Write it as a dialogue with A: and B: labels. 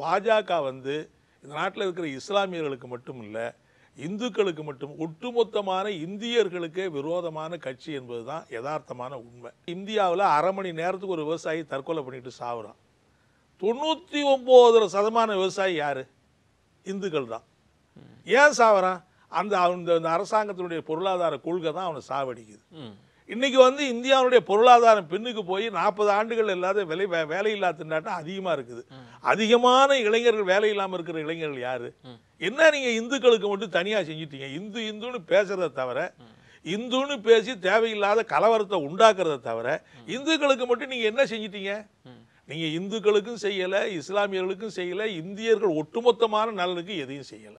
A: பாஜக வந்து இந்த நாட்டில் இருக்கிற இஸ்லாமியர்களுக்கு மட்டும் இல்லை இந்துக்களுக்கு மட்டும் ஒட்டுமொத்தமான இந்தியர்களுக்கே விரோதமான கட்சி என்பது தான் யதார்த்தமான உண்மை இந்தியாவில் அரை மணி நேரத்துக்கு ஒரு விவசாயி தற்கொலை பண்ணிட்டு சாகுறான் தொண்ணூற்றி ஒம்பது சதமான விவசாயி யார் இந்துக்கள் தான் ஏன் சாவுறான் அந்த அந்த அரசாங்கத்தினுடைய பொருளாதார கொள்கை தான் அவனை சாவடிக்குது இன்றைக்கி வந்து இந்தியாவுடைய பொருளாதாரம் பின்னுக்கு போய் நாற்பது ஆண்டுகள் இல்லாத விலை வேலையில்லா திண்டாட்டம் அதிகமாக இருக்குது அதிகமான இளைஞர்கள் வேலை இல்லாமல் இருக்கிற இளைஞர்கள் யார் என்ன நீங்கள் இந்துக்களுக்கு மட்டும் தனியாக செஞ்சிட்டீங்க இந்து இந்துன்னு பேசுகிறத தவிர இந்துன்னு பேசி தேவையில்லாத கலவரத்தை உண்டாக்குறத தவிர இந்துக்களுக்கு மட்டும் நீங்கள் என்ன செஞ்சிட்டீங்க நீங்கள் இந்துக்களுக்கும் செய்யலை இஸ்லாமியர்களுக்கும் செய்யலை இந்தியர்கள் ஒட்டுமொத்தமான நலனுக்கு எதையும் செய்யலை